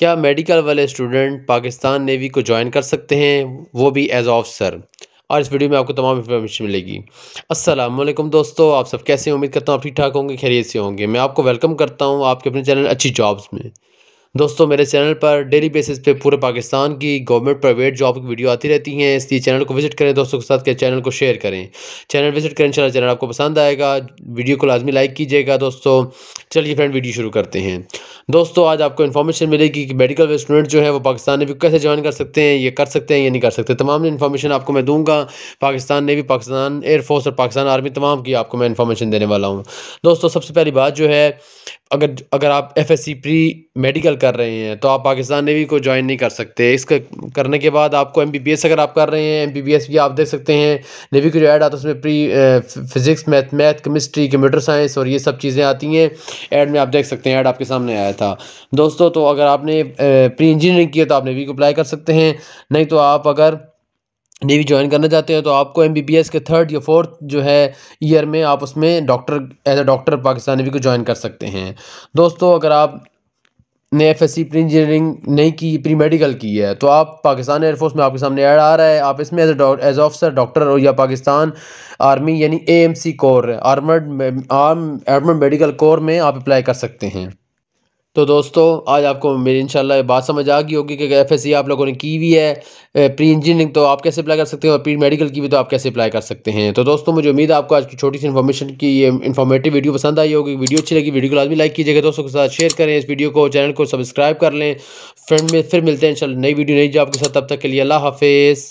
क्या मेडिकल वाले student Pakistan navy को ज्वाइन कर सकते हैं वो भी एज ऑफिसर और इस वीडियो में आपको तमाम इन्फॉर्मेशन मिलेगी असलम दोस्तों आप सब कैसे उम्मीद करता हूँ आप ठीक ठाक होंगे खैरियत से होंगे मैं आपको वेलकम करता हूँ आपके अपने चैनल अच्छी जॉब्स में दोस्तों मेरे चैनल पर डेली बेसिस पे पूरे पाकिस्तान की गवर्नमेंट प्राइवेट जॉब की वीडियो आती रहती हैं इसलिए चैनल को विजिट करें दोस्तों के साथ के चैनल को शेयर करें चैनल विजिट करें चैनल चैनल आपको पसंद आएगा वीडियो को लाजमी लाइक कीजिएगा दोस्तों चलिए फ्रेंड वीडियो शुरू करते हैं दोस्तों आज आपको इन्फॉर्मेशन मिलेगी कि मेडिकल स्टूडेंट जो है वो पाकिस्तान नेवी कैसे ज्वाइन कर सकते हैं ये कर सकते हैं या नहीं कर सकते तमाम इन्फॉर्मेशन आपको मैं दूंगा पाकिस्तान नेवी पाकिस्तान एयरफोर्स और पाकिस्तान आर्मी तमाम की आपको मैं इन्फॉर्मेशन देने वाला हूँ दोस्तों सबसे पहली बात जो है अगर अगर आप F S C pre medical कर रहे हैं तो आप पाकिस्तान नेवी को ज्वाइन नहीं कर सकते इसका करने के बाद आपको एम बी बी एस अगर आप कर रहे हैं एम बी बी एस भी आप देख सकते हैं नेवी को जो ऐड आता है उसमें pre physics math math chemistry computer science और ये सब चीज़ें आती हैं ऐड में आप देख सकते हैं ऐड आपके सामने आया था दोस्तों तो अगर आपने प्री इंजीनियरिंग की है तो आप नेवी को अप्लाई कर सकते हैं नहीं तो आप अगर नेवी ज्वाइन करना चाहते हैं तो आपको एम बी बी एस के थर्ड या फोर्थ जो है ईयर में आप उसमें doctor as a doctor Pakistan navy को ज्वाइन कर सकते हैं दोस्तों अगर आप ने F S C pre engineering नहीं की प्री मेडिकल की है तो आप पाकिस्तान एयरफोर्स में आपके सामने ऐड आ रहा है आप इसमें एज एज ऑफिसर डॉक्टर हो या पाकिस्तान आर्मी यानी AMC M C corps armoured arm armoured medical corps में आप अप्लाई कर सकते हैं तो दोस्तों आज आपको मेरी इंशाल्लाह बात समझ आ गई होगी कि एफ एस आप लोगों ने की हुई है प्री इंजीनियरिंग तो आप कैसे अप्लाई कर सकते हैं और प्री मेडिकल की भी तो आप कैसे अप्लाई कर सकते हैं तो दोस्तों मुझे उम्मीद है आपको आज की छोटी सी इन्फॉर्मेशन की ये इन्फॉर्मेटिव वीडियो पसंद आई होगी वीडियो अच्छी लगी वीडियो को आदमी लाइक कीजिएगा दोस्तों के साथ शेयर करें इस वीडियो को चैनल को सब्सक्राइब कर लें फ्रेंड में फिर मिलते हैं इन नई वीडियो नहीं जो आपके साथ तब तक के लिए अल्लाह हाफिज़